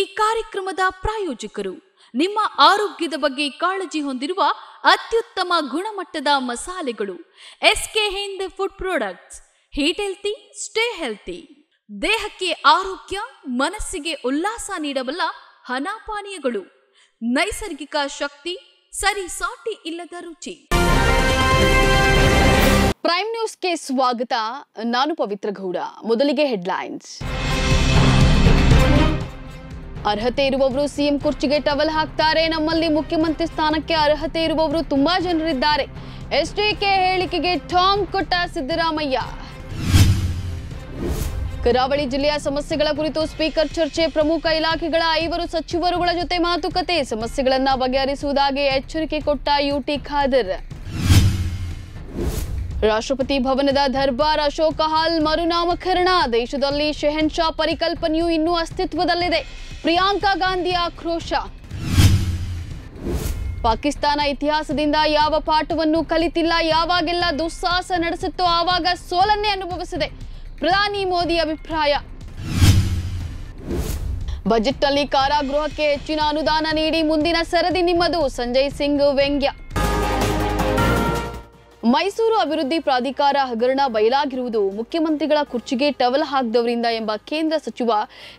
ಈ ಕಾರ್ಯಕ್ರಮದ ಪ್ರಾಯೋಜಕರು ನಿಮ್ಮ ಆರೋಗ್ಯದ ಬಗ್ಗೆ ಕಾಳಜಿ ಹೊಂದಿರುವ ಅತ್ಯುತ್ತಮ ಗುಣಮಟ್ಟದ ಮಸಾಲೆಗಳು SK Hind food products eat healthy stay healthy ದೇಹಕ್ಕೆ ಆರೋಗ್ಯ ಮನಸ್ಸಿಗೆ ಉಲ್ಲಾಸ ನೀಡಬಲ್ಲ ಹನಾಪಾನೀಯಗಳು ನೈಸರ್ಗಿಕ ಶಕ್ತಿ ಸರಿಸಾಟಿ ಇಲ್ಲದ ರುಚಿ ಪ್ರೈಮ್ ನ್ಯೂಸ್ಗೆ ಸ್ವಾಗತ ನಾನು ಪವಿತ್ರ ಗೌಡ ಮೊದಲಿಗೆ ಹೆಡ್ಲೈನ್ಸ್ ಅರ್ಹತೆ ಇರುವವರು ಸಿಎಂ ಕುರ್ಚಿಗೆ ಟವಲ್ ಹಾಕ್ತಾರೆ ನಮ್ಮಲ್ಲಿ ಮುಖ್ಯಮಂತ್ರಿ ಸ್ಥಾನಕ್ಕೆ ಅರ್ಹತೆ ಇರುವವರು ತುಂಬಾ ಜನರಿದ್ದಾರೆ ಎಸ್ಡಿಕೆ ಹೇಳಿಕೆಗೆ ಟಾಂಗ್ ಕೊಟ್ಟ ಸಿದ್ದರಾಮಯ್ಯ ಕರಾವಳಿ ಜಿಲ್ಲೆಯ ಸಮಸ್ಯೆಗಳ ಕುರಿತು ಸ್ಪೀಕರ್ ಚರ್ಚೆ ಪ್ರಮುಖ ಇಲಾಖೆಗಳ ಐವರು ಸಚಿವರುಗಳ ಜೊತೆ ಮಾತುಕತೆ ಸಮಸ್ಯೆಗಳನ್ನ ಬಗೆಹರಿಸುವುದಾಗಿ ಎಚ್ಚರಿಕೆ ಕೊಟ್ಟ ಯುಟಿ ಖಾದರ್ ರಾಷ್ಟ್ರಪತಿ ಭವನದ ದರ್ಬಾರ್ ಅಶೋಕ ಹಾಲ್ ಮರುನಾಮಕರಣ ದೇಶದಲ್ಲಿ ಶೆಹನ್ಶಾ ಪರಿಕಲ್ಪನೆಯು ಇನ್ನೂ ಅಸ್ತಿತ್ವದಲ್ಲಿದೆ ಪ್ರಿಯಾಂಕಾ ಗಾಂಧಿ ಆಕ್ರೋಶ ಪಾಕಿಸ್ತಾನ ಇತಿಹಾಸದಿಂದ ಯಾವ ಪಾಠವನ್ನು ಕಲಿತಿಲ್ಲ ಯಾವಾಗೆಲ್ಲ ದುಸ್ಸಾಹಸ ನಡೆಸುತ್ತೋ ಆವಾಗ ಸೋಲನ್ನೇ ಅನುಭವಿಸಿದೆ ಪ್ರಧಾನಿ ಮೋದಿ ಅಭಿಪ್ರಾಯ ಬಜೆಟ್ನಲ್ಲಿ ಕಾರಾಗೃಹಕ್ಕೆ ಹೆಚ್ಚಿನ ಅನುದಾನ ನೀಡಿ ಮುಂದಿನ ಸರದಿ ನಿಮ್ಮದು ಸಂಜಯ್ ಸಿಂಗ್ ವ್ಯಂಗ್ಯ ಮೈಸೂರು ಅಭಿವೃದ್ಧಿ ಪ್ರಾಧಿಕಾರ ಹಗರಣ ಬಯಲಾಗಿರುವುದು ಮುಖ್ಯಮಂತ್ರಿಗಳ ಕುರ್ಚಿಗೆ ಟವಲ್ ಹಾಕಿದವರಿಂದ ಎಂಬ ಕೇಂದ್ರ ಸಚಿವ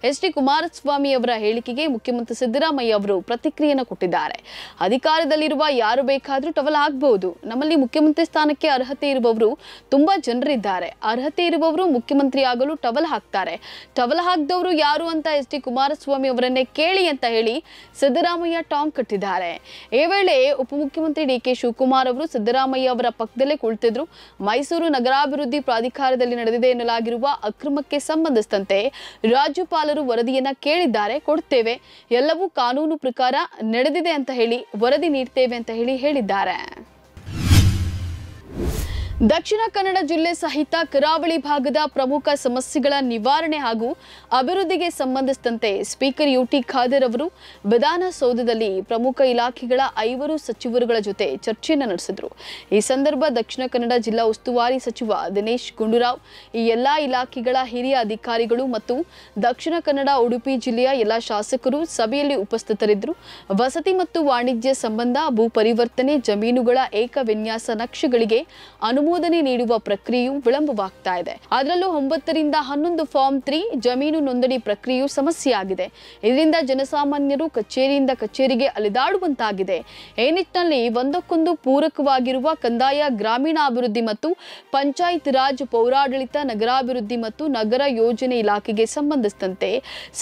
ಎಚ್ ಡಿ ಕುಮಾರಸ್ವಾಮಿ ಅವರ ಹೇಳಿಕೆಗೆ ಮುಖ್ಯಮಂತ್ರಿ ಸಿದ್ದರಾಮಯ್ಯ ಅವರು ಪ್ರತಿಕ್ರಿಯೆಯನ್ನು ಕೊಟ್ಟಿದ್ದಾರೆ ಅಧಿಕಾರದಲ್ಲಿರುವ ಯಾರು ಬೇಕಾದರೂ ಟವಲ್ ಹಾಕಬಹುದು ನಮ್ಮಲ್ಲಿ ಮುಖ್ಯಮಂತ್ರಿ ಸ್ಥಾನಕ್ಕೆ ಅರ್ಹತೆ ಇರುವವರು ತುಂಬಾ ಜನರಿದ್ದಾರೆ ಅರ್ಹತೆ ಇರುವವರು ಮುಖ್ಯಮಂತ್ರಿ ಆಗಲು ಟವಲ್ ಹಾಕ್ತಾರೆ ಟವಲ್ ಹಾಕಿದವರು ಯಾರು ಅಂತ ಎಚ್ ಡಿ ಕುಮಾರಸ್ವಾಮಿ ಅವರನ್ನೇ ಕೇಳಿ ಅಂತ ಹೇಳಿ ಸಿದ್ದರಾಮಯ್ಯ ಟಾಂಗ್ ಕಟ್ಟಿದ್ದಾರೆ ಈ ವೇಳೆ ಉಪಮುಖ್ಯಮಂತ್ರಿ ಡಿ ಕೆ ಶಿವಕುಮಾರ್ ಅವರು ಸಿದ್ದರಾಮಯ್ಯ ಅವರ ಪಕ್ಕ ಪಕ್ಕದಲ್ಲೇ ಕುಳಿತಿದ್ರು ಮೈಸೂರು ನಗರಾಭಿವೃದ್ಧಿ ಪ್ರಾಧಿಕಾರದಲ್ಲಿ ನಡೆದಿದೆ ಎನ್ನಲಾಗಿರುವ ಅಕ್ರಮಕ್ಕೆ ಸಂಬಂಧಿಸಿದಂತೆ ರಾಜ್ಯಪಾಲರು ವರದಿಯನ್ನ ಕೇಳಿದ್ದಾರೆ ಕೊಡ್ತೇವೆ ಎಲ್ಲವೂ ಕಾನೂನು ಪ್ರಕಾರ ನಡೆದಿದೆ ಅಂತ ಹೇಳಿ ವರದಿ ನೀಡ್ತೇವೆ ಅಂತ ಹೇಳಿ ಹೇಳಿದ್ದಾರೆ ದಕ್ಷಿಣ ಕನ್ನಡ ಜಿಲ್ಲೆ ಸಹಿತ ಕರಾವಳಿ ಭಾಗದ ಪ್ರಮುಖ ಸಮಸ್ಯೆಗಳ ನಿವಾರಣೆ ಹಾಗೂ ಅಭಿವೃದ್ಧಿಗೆ ಸಂಬಂಧಿಸಿದಂತೆ ಸ್ಪೀಕರ್ ಯುಟಿ ಖಾದರ್ ಅವರು ವಿಧಾನಸೌಧದಲ್ಲಿ ಪ್ರಮುಖ ಇಲಾಖೆಗಳ ಐವರು ಸಚಿವರುಗಳ ಜೊತೆ ಚರ್ಚೆಯನ್ನು ನಡೆಸಿದರು ಈ ಸಂದರ್ಭ ದಕ್ಷಿಣ ಕನ್ನಡ ಜಿಲ್ಲಾ ಉಸ್ತುವಾರಿ ಸಚಿವ ದಿನೇಶ್ ಗುಂಡೂರಾವ್ ಈ ಎಲ್ಲಾ ಇಲಾಖೆಗಳ ಹಿರಿಯ ಅಧಿಕಾರಿಗಳು ಮತ್ತು ದಕ್ಷಿಣ ಕನ್ನಡ ಉಡುಪಿ ಜಿಲ್ಲೆಯ ಎಲ್ಲ ಶಾಸಕರು ಸಭೆಯಲ್ಲಿ ಉಪಸ್ಥಿತರಿದ್ದರು ವಸತಿ ಮತ್ತು ವಾಣಿಜ್ಯ ಸಂಬಂಧ ಭೂ ಪರಿವರ್ತನೆ ಜಮೀನುಗಳ ಏಕ ವಿನ್ಯಾಸ ನಕ್ಷೆಗಳಿಗೆ ಅನುಮೋದನೆ ಅನುಮೋದನೆ ನೀಡುವ ಪ್ರಕ್ರಿಯೆಯು ವಿಳಂಬವಾಗ್ತಾ ಇದೆ ಅದರಲ್ಲೂ ಒಂಬತ್ತರಿಂದ ಹನ್ನೊಂದು ಫಾರ್ಮ್ ತ್ರೀ ಜಮೀನು ನೋಂದಣಿ ಪ್ರಕ್ರಿಯೆಯು ಸಮಸ್ಯೆಯಾಗಿದೆ ಇದರಿಂದ ಜನಸಾಮಾನ್ಯರು ಕಚೇರಿಯಿಂದ ಕಚೇರಿಗೆ ಅಲೆದಾಡುವಂತಾಗಿದೆ ಈ ನಿಟ್ಟಿನಲ್ಲಿ ಒಂದಕ್ಕೊಂದು ಪೂರಕವಾಗಿರುವ ಕಂದಾಯ ಗ್ರಾಮೀಣಾಭಿವೃದ್ಧಿ ಮತ್ತು ಪಂಚಾಯತ್ ರಾಜ್ ಪೌರಾಡಳಿತ ನಗರಾಭಿವೃದ್ಧಿ ಮತ್ತು ನಗರ ಯೋಜನೆ ಇಲಾಖೆಗೆ ಸಂಬಂಧಿಸಿದಂತೆ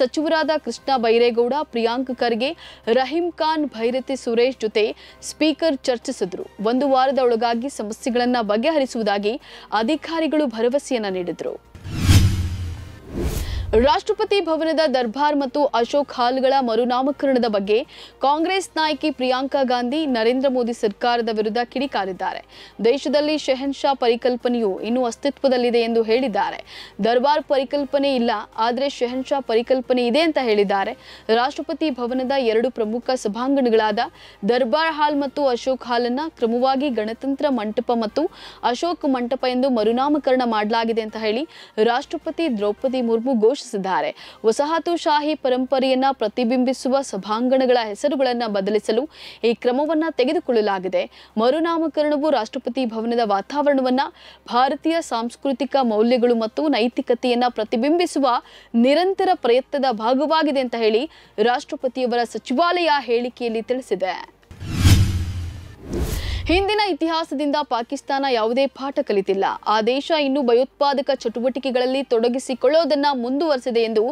ಸಚಿವರಾದ ಕೃಷ್ಣ ಬೈರೇಗೌಡ ಪ್ರಿಯಾಂಕ್ ಖರ್ಗೆ ರಹೀಂ ಖಾನ್ ಭೈರತಿ ಸುರೇಶ್ ಜೊತೆ ಸ್ಪೀಕರ್ ಚರ್ಚಿಸಿದ್ರು ಒಂದು ವಾರದ ಒಳಗಾಗಿ ಸಮಸ್ಯೆಗಳನ್ನು ಬಗೆಹರಿ ಸುವುದಾಗಿ ಅಧಿಕಾರಿಗಳು ಭರವಸೆಯನ್ನ ನೀಡಿದರು ರಾಷ್ಟ್ರಪತಿ ಭವನದ ದರ್ಬಾರ್ ಮತ್ತು ಅಶೋಕ್ ಹಾಲ್ಗಳ ಮರುನಾಮಕರಣದ ಬಗ್ಗೆ ಕಾಂಗ್ರೆಸ್ ನಾಯಕಿ ಪ್ರಿಯಾಂಕಾ ಗಾಂಧಿ ನರೇಂದ್ರ ಮೋದಿ ಸರ್ಕಾರದ ವಿರುದ್ಧ ಕಿಡಿಕಾರಿದ್ದಾರೆ ದೇಶದಲ್ಲಿ ಶೆಹನ್ಶಾ ಪರಿಕಲ್ಪನೆಯು ಇನ್ನೂ ಅಸ್ತಿತ್ವದಲ್ಲಿದೆ ಎಂದು ಹೇಳಿದ್ದಾರೆ ದರ್ಬಾರ್ ಪರಿಕಲ್ಪನೆ ಇಲ್ಲ ಆದರೆ ಶೆಹನ್ಶಾ ಪರಿಕಲ್ಪನೆ ಇದೆ ಅಂತ ಹೇಳಿದ್ದಾರೆ ರಾಷ್ಟ್ರಪತಿ ಭವನದ ಎರಡು ಪ್ರಮುಖ ಸಭಾಂಗಣಗಳಾದ ದರ್ಬಾರ್ ಹಾಲ್ ಮತ್ತು ಅಶೋಕ್ ಹಾಲ್ ಅನ್ನ ಕ್ರಮವಾಗಿ ಗಣತಂತ್ರ ಮಂಟಪ ಮತ್ತು ಅಶೋಕ್ ಮಂಟಪ ಎಂದು ಮರುನಾಮಕರಣ ಮಾಡಲಾಗಿದೆ ಅಂತ ಹೇಳಿ ರಾಷ್ಟ್ರಪತಿ ದ್ರೌಪದಿ ಮುರ್ಮು ಘೋಷಣೆ ಘೋಷಿಸಿದ್ದಾರೆ ವಸಾಹತುಶಾಹಿ ಪರಂಪರೆಯನ್ನ ಪ್ರತಿಬಿಂಬಿಸುವ ಸಭಾಂಗಣಗಳ ಹೆಸರುಗಳನ್ನು ಬದಲಿಸಲು ಈ ಕ್ರಮವನ್ನು ತೆಗೆದುಕೊಳ್ಳಲಾಗಿದೆ ಮರುನಾಮಕರಣವು ರಾಷ್ಟ್ರಪತಿ ಭವನದ ವಾತಾವರಣವನ್ನ ಭಾರತೀಯ ಸಾಂಸ್ಕೃತಿಕ ಮೌಲ್ಯಗಳು ಮತ್ತು ನೈತಿಕತೆಯನ್ನ ಪ್ರತಿಬಿಂಬಿಸುವ ನಿರಂತರ ಪ್ರಯತ್ನದ ಭಾಗವಾಗಿದೆ ಅಂತ ಹೇಳಿ ರಾಷ್ಟ್ರಪತಿಯವರ ಸಚಿವಾಲಯ ಹೇಳಿಕೆಯಲ್ಲಿ ತಿಳಿಸಿದೆ ಹಿಂದಿನ ಇತಿಹಾಸದಿಂದ ಪಾಕಿಸ್ತಾನ ಯಾವುದೇ ಪಾಠ ಕಲಿತಿಲ್ಲ ಆ ದೇಶ ಇನ್ನೂ ಭಯೋತ್ಪಾದಕ ಚಟುವಟಿಕೆಗಳಲ್ಲಿ ತೊಡಗಿಸಿಕೊಳ್ಳೋದನ್ನ ಮುಂದುವರೆಸಿದೆ ಎಂದು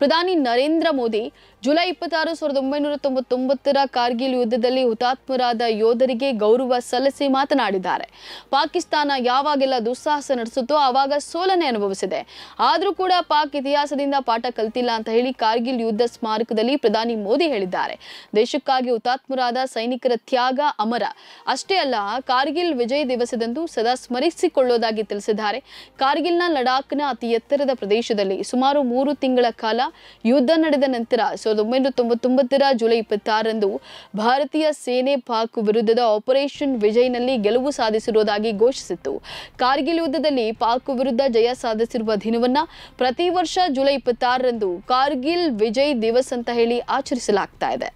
ಪ್ರಧಾನಿ ನರೇಂದ್ರ ಮೋದಿ ಜುಲೈ ಇಪ್ಪತ್ತಾರು ಸಾವಿರದ ಒಂಬೈನೂರ ತೊಂಬತ್ತೊಂಬತ್ತರ ಕಾರ್ಗಿಲ್ ಯುದ್ಧದಲ್ಲಿ ಹುತಾತ್ಮರಾದ ಯೋಧರಿಗೆ ಗೌರವ ಸಲ್ಲಿಸಿ ಮಾತನಾಡಿದ್ದಾರೆ ಪಾಕಿಸ್ತಾನ ಯಾವಾಗೆಲ್ಲ ದುಸ್ಸಾಹಸ ನಡೆಸುತ್ತೋ ಆವಾಗ ಸೋಲನೆ ಅನುಭವಿಸಿದೆ ಆದರೂ ಕೂಡ ಪಾಕ್ ಇತಿಹಾಸದಿಂದ ಪಾಠ ಕಲ್ತಿಲ್ಲ ಅಂತ ಹೇಳಿ ಕಾರ್ಗಿಲ್ ಯುದ್ಧ ಸ್ಮಾರಕದಲ್ಲಿ ಪ್ರಧಾನಿ ಮೋದಿ ಹೇಳಿದ್ದಾರೆ ದೇಶಕ್ಕಾಗಿ ಹುತಾತ್ಮರಾದ ಸೈನಿಕರ ತ್ಯಾಗ ಅಮರ ಅಷ್ಟೇ ಅಲ್ಲ ಕಾರ್ಗಿಲ್ ವಿಜಯ ದಿವಸದಂದು ಸದಾ ಸ್ಮರಿಸಿಕೊಳ್ಳೋದಾಗಿ ತಿಳಿಸಿದ್ದಾರೆ ಕಾರ್ಗಿಲ್ನ ಲಡಾಖ್ನ ಅತಿ ಎತ್ತರದ ಪ್ರದೇಶದಲ್ಲಿ ಸುಮಾರು ಮೂರು ತಿಂಗಳ ಕಾಲ ಯುದ್ಧ ನಡೆದ ನಂತರ ಸಾವಿರದ ಒಂಬೈನೂರ ತೊಂಬತ್ತೊಂಬತ್ತರ ಜುಲೈ ಇಪ್ಪತ್ತಾರರಂದು ಭಾರತೀಯ ಸೇನೆ ಪಾಕ್ ವಿರುದ್ಧದ ಆಪರೇಷನ್ ವಿಜಯ್ನಲ್ಲಿ ಗೆಲುವು ಸಾಧಿಸಿರುವುದಾಗಿ ಘೋಷಿಸಿತ್ತು ಕಾರ್ಗಿಲ್ ಯುದ್ಧದಲ್ಲಿ ಪಾಕ್ ವಿರುದ್ಧ ಜಯ ಸಾಧಿಸಿರುವ ದಿನವನ್ನ ಪ್ರತಿ ವರ್ಷ ಜುಲೈ ಇಪ್ಪತ್ತಾರರಂದು ಕಾರ್ಗಿಲ್ ವಿಜಯ್ ದಿವಸ್ ಅಂತ ಹೇಳಿ ಆಚರಿಸಲಾಗ್ತಾ ಇದೆ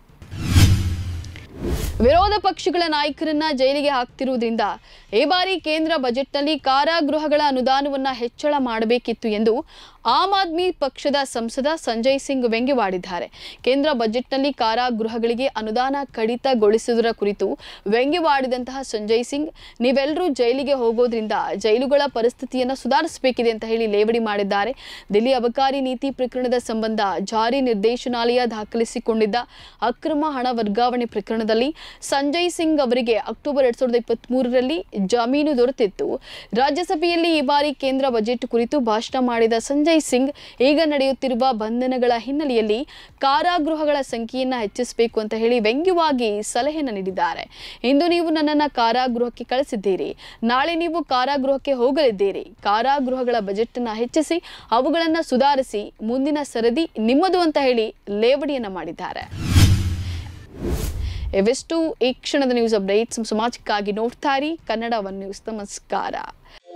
ವಿರೋಧ ಪಕ್ಷಗಳ ನಾಯಕರನ್ನ ಜೈಲಿಗೆ ಹಾಕ್ತಿರುವುದರಿಂದ ಈ ಬಾರಿ ಕೇಂದ್ರ ಬಜೆಟ್ನಲ್ಲಿ ಕಾರಾಗೃಹಗಳ ಅನುದಾನವನ್ನ ಹೆಚ್ಚಳ ಮಾಡಬೇಕಿತ್ತು ಎಂದು ಆಮ್ ಆದ್ಮಿ ಪಕ್ಷದ ಸಂಸದ ಸಂಜಯ್ ಸಿಂಗ್ ವ್ಯಂಗ್ಯವಾಡಿದ್ದಾರೆ ಕೇಂದ್ರ ಬಜೆಟ್ನಲ್ಲಿ ಕಾರಾಗೃಹಗಳಿಗೆ ಅನುದಾನ ಕಡಿತಗೊಳಿಸುವುದರ ಕುರಿತು ವ್ಯಂಗ್ಯವಾಡಿದಂತಹ ಸಂಜಯ್ ಸಿಂಗ್ ನೀವೆಲ್ಲರೂ ಜೈಲಿಗೆ ಹೋಗೋದ್ರಿಂದ ಜೈಲುಗಳ ಪರಿಸ್ಥಿತಿಯನ್ನು ಸುಧಾರಿಸಬೇಕಿದೆ ಅಂತ ಹೇಳಿ ಲೇವಡಿ ಮಾಡಿದ್ದಾರೆ ದಿಲ್ಲಿ ಅಬಕಾರಿ ನೀತಿ ಪ್ರಕರಣದ ಸಂಬಂಧ ಜಾರಿ ನಿರ್ದೇಶನಾಲಯ ದಾಖಲಿಸಿಕೊಂಡಿದ್ದ ಅಕ್ರಮ ಹಣ ವರ್ಗಾವಣೆ ಪ್ರಕರಣದಲ್ಲಿ ಸಂಜಯ್ ಸಿಂಗ್ ಅವರಿಗೆ ಅಕ್ಟೋಬರ್ ಎರಡ್ ಸಾವಿರದ ಇಪ್ಪತ್ತ್ ಮೂರರಲ್ಲಿ ಜಾಮೀನು ದೊರೆತಿತ್ತು ರಾಜ್ಯಸಭೆಯಲ್ಲಿ ಈ ಬಾರಿ ಕೇಂದ್ರ ಬಜೆಟ್ ಕುರಿತು ಭಾಷಣ ಮಾಡಿದ ಸಂಜಯ್ ಸಂಜಯ್ ಸಿಂಗ್ ಈಗ ನಡೆಯುತ್ತಿರುವ ಬಂಧನಗಳ ಹಿನ್ನೆಲೆಯಲ್ಲಿ ಕಾರಾಗೃಹಗಳ ಸಂಖ್ಯೆಯನ್ನು ಹೆಚ್ಚಿಸಬೇಕು ಅಂತ ಹೇಳಿ ವ್ಯಂಗ್ಯವಾಗಿ ಸಲಹೆಯನ್ನು ನೀಡಿದ್ದಾರೆ ಇಂದು ನೀವು ನನ್ನನ್ನು ಕಾರಾಗೃಹಕ್ಕೆ ಕಳಿಸಿದ್ದೀರಿ ನಾಳೆ ನೀವು ಕಾರಾಗೃಹಕ್ಕೆ ಹೋಗಲಿದ್ದೀರಿ ಕಾರಾಗೃಹಗಳ ಅನ್ನ ಹೆಚ್ಚಿಸಿ ಅವುಗಳನ್ನು ಸುಧಾರಿಸಿ ಮುಂದಿನ ಸರದಿ ನಿಮ್ಮದು ಅಂತ ಹೇಳಿ ಲೇವಡಿಯನ್ನು ಮಾಡಿದ್ದಾರೆ ಇವೆಷ್ಟು ಈ ಕ್ಷಣದ ನ್ಯೂಸ್ ಅಪ್ಡೇಟ್ಸ್ ಸಮಾಜಕ್ಕಾಗಿ ನೋಡ್ತಾ ಕನ್ನಡ ಒನ್ ನ್ಯೂಸ್ ನಮಸ್ಕಾರ